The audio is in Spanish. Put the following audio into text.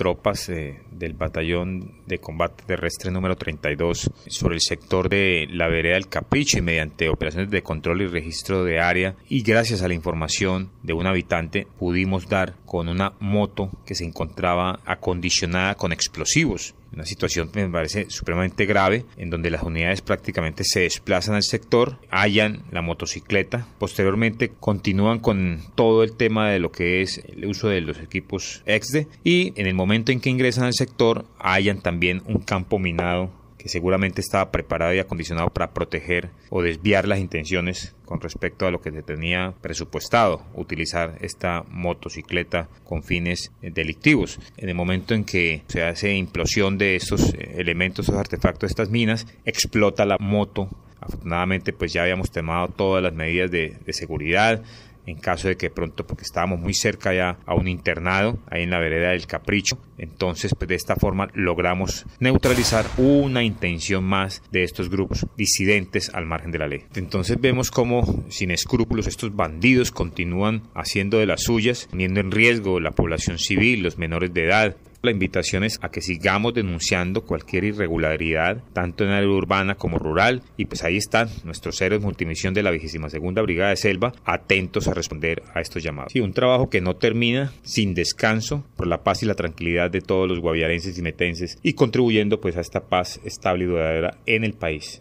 tropas eh, del batallón de combate terrestre número 32 sobre el sector de la vereda del Capiche mediante operaciones de control y registro de área y gracias a la información de un habitante pudimos dar con una moto que se encontraba acondicionada con explosivos una situación me parece supremamente grave, en donde las unidades prácticamente se desplazan al sector, hallan la motocicleta, posteriormente continúan con todo el tema de lo que es el uso de los equipos EXDE y en el momento en que ingresan al sector hallan también un campo minado que seguramente estaba preparado y acondicionado para proteger o desviar las intenciones con respecto a lo que se tenía presupuestado utilizar esta motocicleta con fines eh, delictivos. En el momento en que se hace implosión de estos eh, elementos, estos artefactos, estas minas, explota la moto Afortunadamente, pues ya habíamos tomado todas las medidas de, seguridad en caso de que pronto, porque estábamos muy cerca ya a un internado, ahí en la vereda del Capricho. Entonces, pues de esta forma logramos neutralizar una intención más de estos grupos disidentes al margen de la ley. Entonces vemos cómo, sin escrúpulos, estos bandidos continúan haciendo de las suyas, poniendo en riesgo la población civil, los menores de edad, la invitación es a que sigamos denunciando cualquier irregularidad, tanto en área urbana como rural, y pues ahí están nuestros héroes multimisión de la segunda Brigada de Selva, atentos a responder a estos llamados. Y un trabajo que no termina sin descanso por la paz y la tranquilidad de todos los guaviarenses y metenses y contribuyendo pues a esta paz estable y duradera en el país.